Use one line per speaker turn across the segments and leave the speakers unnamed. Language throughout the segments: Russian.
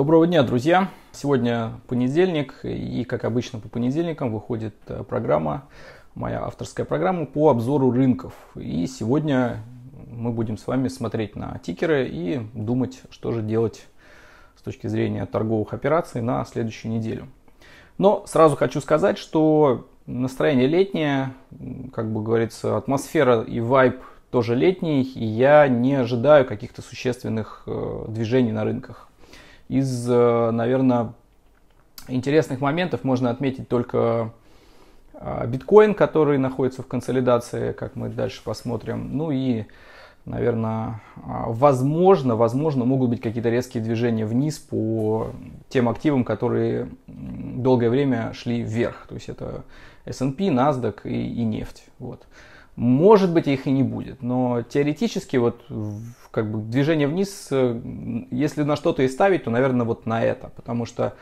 Доброго дня, друзья! Сегодня понедельник, и как обычно по понедельникам выходит э, программа, моя авторская программа по обзору рынков. И сегодня мы будем с вами смотреть на тикеры и думать, что же делать с точки зрения торговых операций на следующую неделю. Но сразу хочу сказать, что настроение летнее, как бы говорится, атмосфера и вайб тоже летний, и я не ожидаю каких-то существенных э, движений на рынках. Из, э, наверное, интересных моментов можно отметить только э, биткоин, который находится в консолидации, как мы дальше посмотрим. Ну и, наверное, э, возможно, возможно, могут быть какие-то резкие движения вниз по тем активам, которые долгое время шли вверх. То есть это S&P, NASDAQ и, и нефть. Вот. Может быть, их и не будет, но теоретически вот как бы движение вниз, э, если на что-то и ставить, то, наверное, вот на это, потому что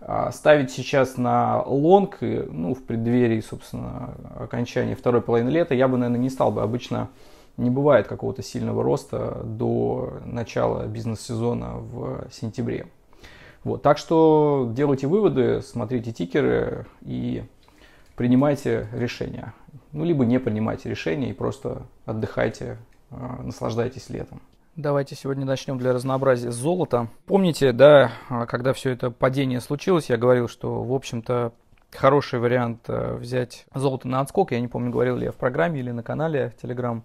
а, ставить сейчас на лонг, ну, в преддверии, собственно, окончания второй половины лета, я бы, наверное, не стал бы. Обычно не бывает какого-то сильного роста до начала бизнес-сезона в сентябре. Вот, так что делайте выводы, смотрите тикеры и принимайте решения. Ну, либо не принимайте решения и просто отдыхайте, а, наслаждайтесь летом. Давайте сегодня начнем для разнообразия с золота. Помните, да, а, когда все это падение случилось, я говорил, что, в общем-то, хороший вариант э, взять золото на отскок. Я не помню, говорил ли я в программе или на канале Telegram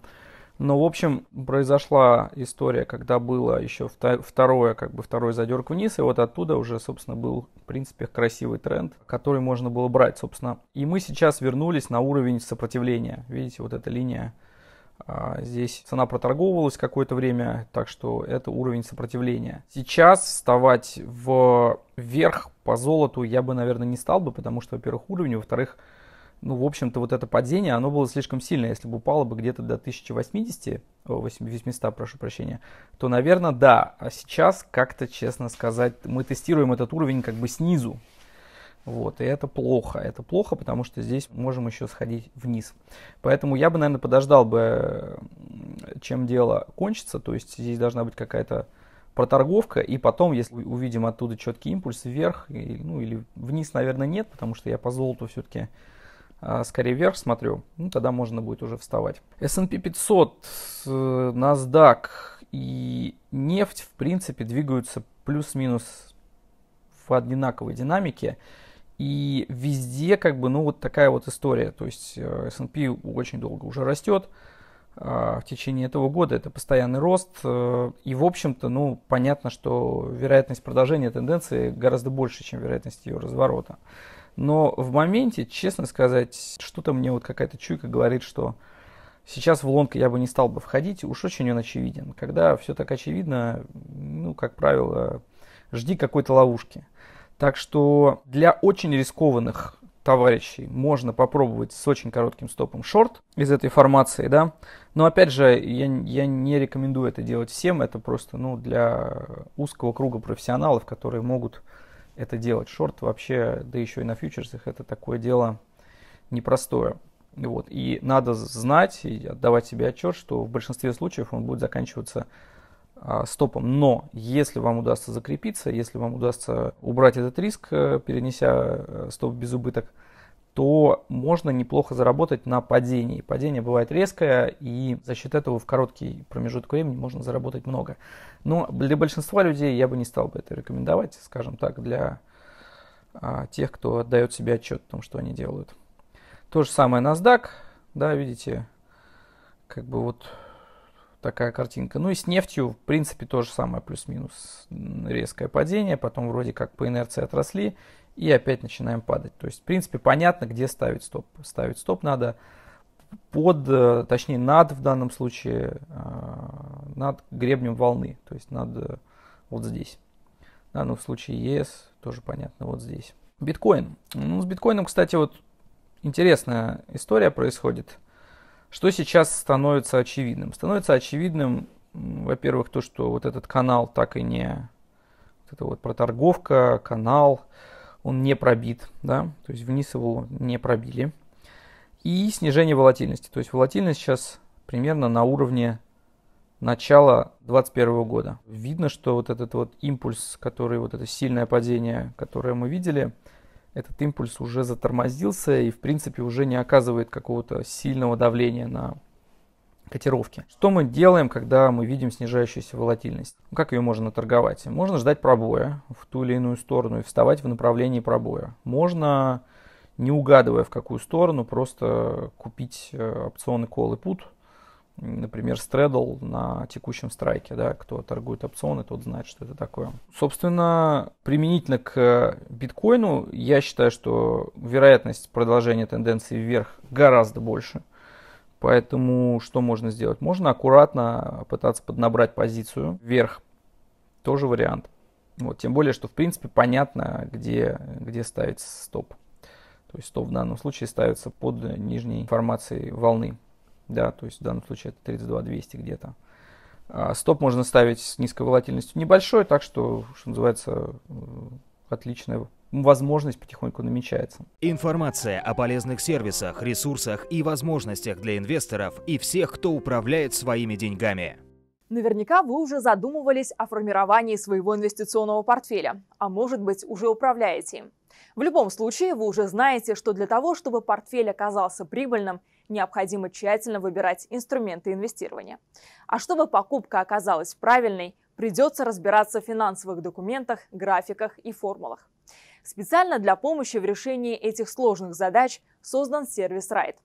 но, ну, в общем, произошла история, когда было еще второе, как бы второй задерг вниз, и вот оттуда уже, собственно, был, в принципе, красивый тренд, который можно было брать, собственно. И мы сейчас вернулись на уровень сопротивления. Видите, вот эта линия а, Здесь цена проторговывалась какое-то время, так что это уровень сопротивления. Сейчас вставать вверх по золоту я бы, наверное, не стал бы, потому что, во-первых, уровень, во-вторых, ну, в общем-то, вот это падение, оно было слишком сильное. Если бы упало бы где-то до 1080, 800, прошу прощения, то, наверное, да. А сейчас, как-то, честно сказать, мы тестируем этот уровень как бы снизу. Вот, и это плохо. Это плохо, потому что здесь можем еще сходить вниз. Поэтому я бы, наверное, подождал бы, чем дело кончится. То есть здесь должна быть какая-то проторговка, и потом, если увидим оттуда четкий импульс вверх, ну или вниз, наверное, нет, потому что я по золоту все-таки а, скорее вверх смотрю, ну, тогда можно будет уже вставать. S&P 500, э, NASDAQ и нефть, в принципе, двигаются плюс-минус в одинаковой динамике. И везде как бы, ну, вот такая вот история. То есть э, S&P очень долго уже растет. А, в течение этого года это постоянный рост. Э, и, в общем-то, ну, понятно, что вероятность продолжения тенденции гораздо больше, чем вероятность ее разворота. Но в моменте, честно сказать, что-то мне вот какая-то чуйка говорит, что сейчас в лонг я бы не стал бы входить, уж очень он очевиден. Когда все так очевидно, ну, как правило, жди какой-то ловушки. Так что для очень рискованных товарищей можно попробовать с очень коротким стопом шорт из этой формации, да. Но опять же, я, я не рекомендую это делать всем, это просто ну, для узкого круга профессионалов, которые могут это делать. Шорт вообще, да еще и на фьючерсах, это такое дело непростое. Вот. И надо знать и отдавать себе отчет, что в большинстве случаев он будет заканчиваться а, стопом. Но если вам удастся закрепиться, если вам удастся убрать этот риск, э, перенеся э, стоп без убыток, то можно неплохо заработать на падении. Падение бывает резкое, и за счет этого в короткий промежуток времени можно заработать много. Но для большинства людей я бы не стал бы это рекомендовать, скажем так, для а, тех, кто отдает себе отчет о том, что они делают. То же самое NASDAQ, да, видите, как бы вот такая картинка. Ну и с нефтью, в принципе, то же самое, плюс-минус резкое падение, потом вроде как по инерции отросли, и опять начинаем падать. То есть, в принципе, понятно, где ставить стоп. Ставить стоп надо под, э, точнее, над в данном случае, э, над гребнем волны, то есть над э, вот здесь. В данном случае ES тоже понятно вот здесь. Биткоин. Ну, с биткоином, кстати, вот интересная история происходит. Что сейчас становится очевидным? Становится очевидным, во-первых, то, что вот этот канал так и не... Вот эта вот проторговка, канал, он не пробит, да, то есть вниз его не пробили. И снижение волатильности, то есть волатильность сейчас примерно на уровне начала 2021 года. Видно, что вот этот вот импульс, который, вот это сильное падение, которое мы видели, этот импульс уже затормозился и, в принципе, уже не оказывает какого-то сильного давления на котировки. Что мы делаем, когда мы видим снижающуюся волатильность? Как ее можно торговать? Можно ждать пробоя в ту или иную сторону и вставать в направлении пробоя. Можно, не угадывая в какую сторону, просто купить э, опционы call и put, например, стредл на текущем страйке. Да? Кто торгует опционы, тот знает, что это такое. Собственно, применительно к биткоину, я считаю, что вероятность продолжения тенденции вверх гораздо больше – Поэтому что можно сделать? Можно аккуратно пытаться поднабрать позицию вверх. Тоже вариант. Вот, тем более, что в принципе понятно, где, где ставить стоп. То есть стоп в данном случае ставится под нижней формацией волны. Да, то есть в данном случае это 32 200 где-то. А стоп можно ставить с низкой волатильностью небольшой, так что, что называется, отличная возможность потихоньку намечается. Информация о полезных сервисах, ресурсах и возможностях для инвесторов и всех, кто управляет своими деньгами.
Наверняка вы уже задумывались о формировании своего инвестиционного портфеля, а может быть уже управляете им. В любом случае, вы уже знаете, что для того, чтобы портфель оказался прибыльным, необходимо тщательно выбирать инструменты инвестирования. А чтобы покупка оказалась правильной, придется разбираться в финансовых документах, графиках и формулах. Специально для помощи в решении этих сложных задач создан сервис «Райт».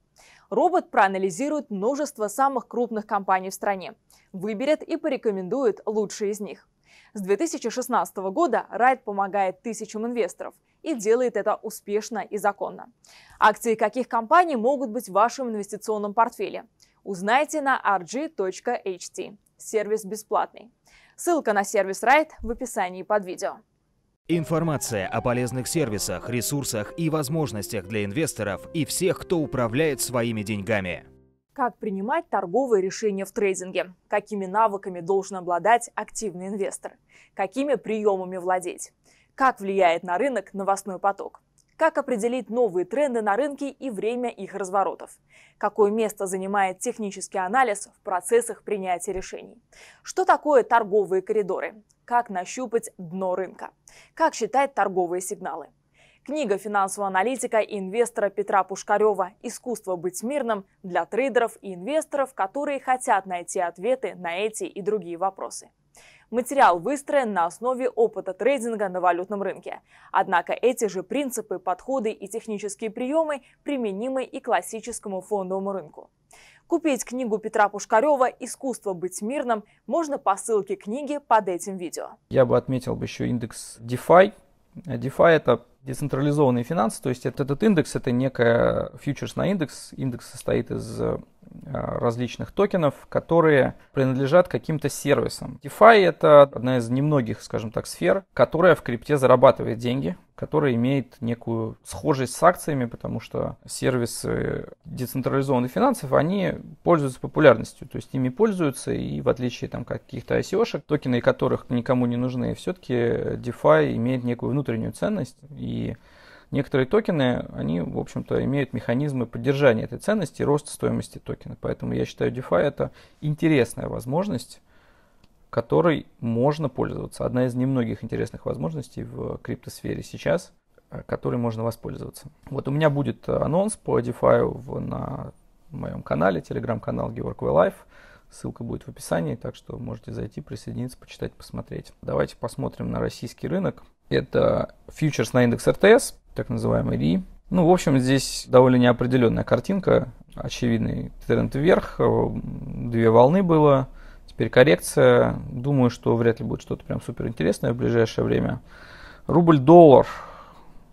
Робот проанализирует множество самых крупных компаний в стране, выберет и порекомендует лучшие из них. С 2016 года Райт помогает тысячам инвесторов и делает это успешно и законно. Акции каких компаний могут быть в вашем инвестиционном портфеле? Узнайте на rg.ht. Сервис бесплатный. Ссылка на сервис Райт в описании под видео.
Информация о полезных сервисах, ресурсах и возможностях для инвесторов и всех, кто управляет своими деньгами.
Как принимать торговые решения в трейдинге? Какими навыками должен обладать активный инвестор? Какими приемами владеть? Как влияет на рынок новостной поток? Как определить новые тренды на рынке и время их разворотов? Какое место занимает технический анализ в процессах принятия решений? Что такое торговые коридоры? Как нащупать дно рынка? Как считать торговые сигналы? Книга финансового аналитика и инвестора Петра Пушкарева «Искусство быть мирным» для трейдеров и инвесторов, которые хотят найти ответы на эти и другие вопросы. Материал выстроен на основе опыта трейдинга на валютном рынке. Однако эти же принципы, подходы и технические приемы применимы и классическому фондовому рынку. Купить книгу Петра Пушкарева «Искусство быть мирным» можно по ссылке книги под этим видео.
Я бы отметил бы еще индекс DeFi. DeFi – это децентрализованные финансы, то есть этот, этот индекс – это некая фьючерс на индекс. Индекс состоит из э, различных токенов, которые принадлежат каким-то сервисам. DeFi – это одна из немногих, скажем так, сфер, которая в крипте зарабатывает деньги которая имеет некую схожесть с акциями, потому что сервисы децентрализованных финансов, они пользуются популярностью, то есть ими пользуются, и в отличие там каких-то ICO-шек, токены которых никому не нужны, все-таки DeFi имеет некую внутреннюю ценность, и некоторые токены, они, в общем-то, имеют механизмы поддержания этой ценности и роста стоимости токена. Поэтому я считаю, DeFi это интересная возможность которой можно пользоваться. Одна из немногих интересных возможностей в криптосфере сейчас, э, которой можно воспользоваться. Вот у меня будет э, анонс по DeFi в на моем канале, телеграм-канал Георг Лайф. Ссылка будет в описании, так что можете зайти, присоединиться, почитать, посмотреть. Давайте посмотрим на российский рынок. Это фьючерс на индекс РТС, так называемый РИ. Ну, в общем, здесь довольно неопределенная картинка. Очевидный тренд вверх, э, две волны было – Теперь коррекция. Думаю, что вряд ли будет что-то прям супер интересное в ближайшее время. Рубль-доллар.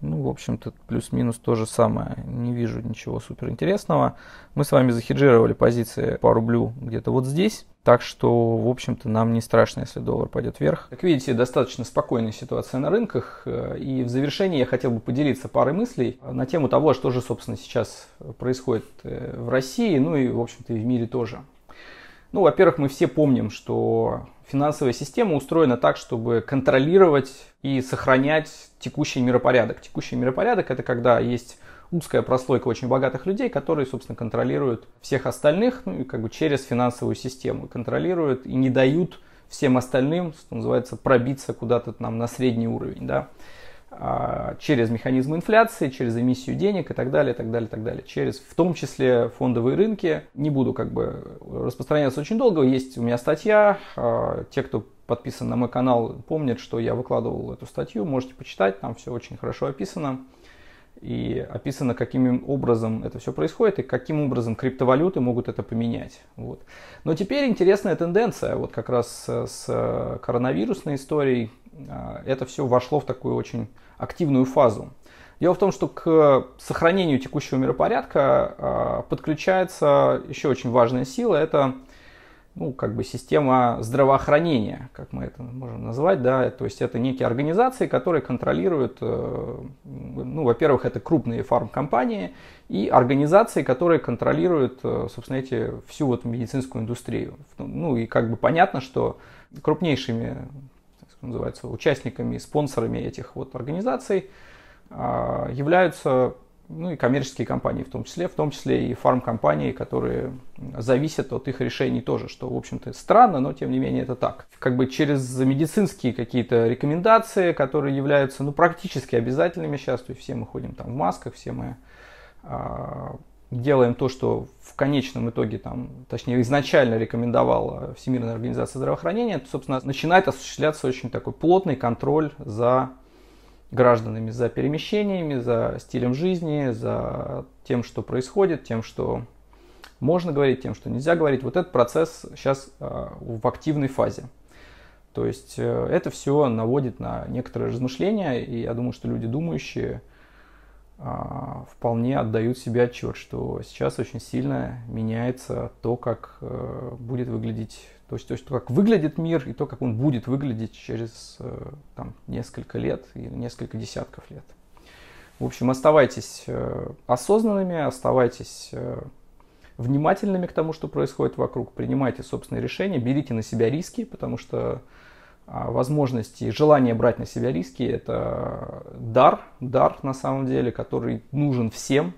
Ну, в общем-то, плюс-минус то же самое. Не вижу ничего супер интересного. Мы с вами захеджировали позиции по рублю где-то вот здесь. Так что, в общем-то, нам не страшно, если доллар пойдет вверх. Как видите, достаточно спокойная ситуация на рынках. И в завершении я хотел бы поделиться парой мыслей на тему того, что же, собственно, сейчас происходит э, в России, ну и, в общем-то, и в мире тоже. Ну, во-первых, мы все помним, что финансовая система устроена так, чтобы контролировать и сохранять текущий миропорядок. Текущий миропорядок это когда есть узкая прослойка очень богатых людей, которые, собственно, контролируют всех остальных, ну и как бы через финансовую систему контролируют и не дают всем остальным, что называется, пробиться куда-то нам на средний уровень, да. А, через механизмы инфляции, через эмиссию денег и так далее, так далее, так далее. Через, в том числе, фондовые рынки. Не буду как бы распространяться очень долго. Есть у меня статья. А, те, кто подписан на мой канал, помнят, что я выкладывал эту статью. Можете почитать, там все очень хорошо описано и описано, каким образом это все происходит и каким образом криптовалюты могут это поменять. Вот. Но теперь интересная тенденция, вот как раз э, с э, коронавирусной историей, а, это все вошло в такую очень активную фазу. Дело в том, что к сохранению текущего миропорядка а, подключается еще очень важная сила, это ну, как бы система здравоохранения, как мы это можем назвать, да, то есть это некие организации, которые контролируют, э, ну, во-первых, это крупные фармкомпании и организации, которые контролируют, э, собственно, эти, всю вот медицинскую индустрию. Ну, и как бы понятно, что крупнейшими, так называется, участниками, спонсорами этих вот организаций а, являются ну и коммерческие компании в том числе, в том числе и фармкомпании, которые зависят от их решений тоже, что, в общем-то, странно, но тем не менее это так. Как бы через медицинские какие-то рекомендации, которые являются, ну, практически обязательными сейчас, то есть все мы ходим там в масках, все мы а, делаем то, что в конечном итоге, там, точнее, изначально рекомендовала Всемирная организация здравоохранения, собственно, начинает осуществляться очень такой плотный контроль за гражданами за перемещениями, за стилем жизни, за тем, что происходит, тем, что можно говорить, тем, что нельзя говорить. Вот этот процесс сейчас а, в активной фазе. То есть э, это все наводит на некоторые размышления, и я думаю, что люди думающие а, вполне отдают себе отчет, что сейчас очень сильно меняется то, как э, будет выглядеть то есть, то есть то, как выглядит мир и то, как он будет выглядеть через э, там, несколько лет или несколько десятков лет. В общем, оставайтесь э, осознанными, оставайтесь э, внимательными к тому, что происходит вокруг, принимайте собственные решения, берите на себя риски, потому что а, возможности и желание брать на себя риски – это дар, дар на самом деле, который нужен всем,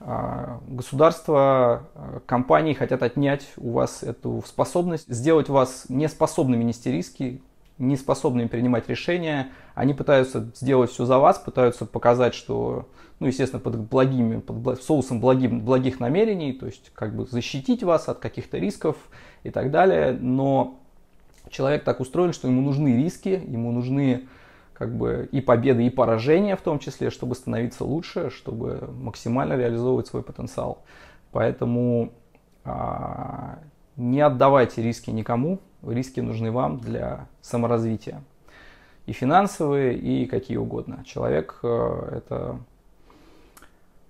а, государство, а, компании хотят отнять у вас эту способность, сделать вас неспособными нести риски, неспособными принимать решения. Они пытаются сделать все за вас, пытаются показать, что, ну, естественно, под благими, под соусом благим, благих намерений, то есть как бы защитить вас от каких-то рисков и так далее. Но человек так устроен, что ему нужны риски, ему нужны как бы и победы, и поражения в том числе, чтобы становиться лучше, чтобы максимально реализовывать свой потенциал. Поэтому а, не отдавайте риски никому, риски нужны вам для саморазвития. И финансовые, и какие угодно. Человек э, это,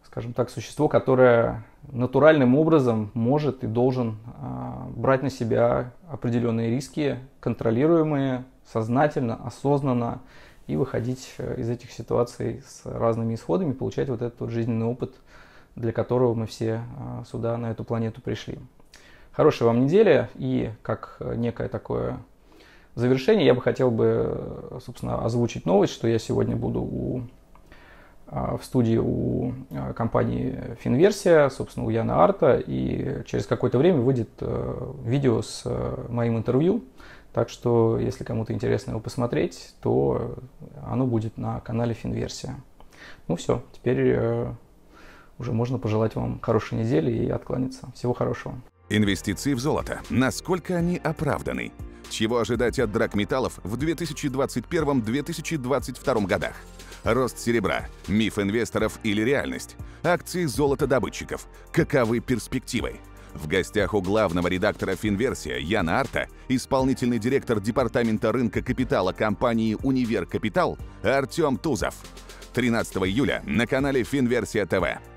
скажем так, существо, которое натуральным образом может и должен а, брать на себя определенные риски, контролируемые сознательно, осознанно и выходить э, из этих ситуаций с разными исходами, получать вот этот вот жизненный опыт, для которого мы все а, сюда, на эту планету пришли. Хорошей вам недели и как э, некое такое завершение я бы хотел бы, э, собственно, озвучить новость, что я сегодня буду у, а, в студии у а, компании Финверсия, собственно, у Яна Арта, и через какое-то время выйдет видео с моим интервью так что, если кому-то интересно его посмотреть, то оно будет на канале Финверсия. Ну все, теперь э, уже можно пожелать вам хорошей недели и откланяться. Всего хорошего.
Инвестиции в золото. Насколько они оправданы? Чего ожидать от драгметаллов в 2021-2022 годах? Рост серебра, миф инвесторов или реальность? Акции золотодобытчиков. Каковы перспективы? В гостях у главного редактора «Финверсия» Яна Арта, исполнительный директор Департамента рынка капитала компании «Универ Капитал» Артем Тузов. 13 июля на канале «Финверсия ТВ».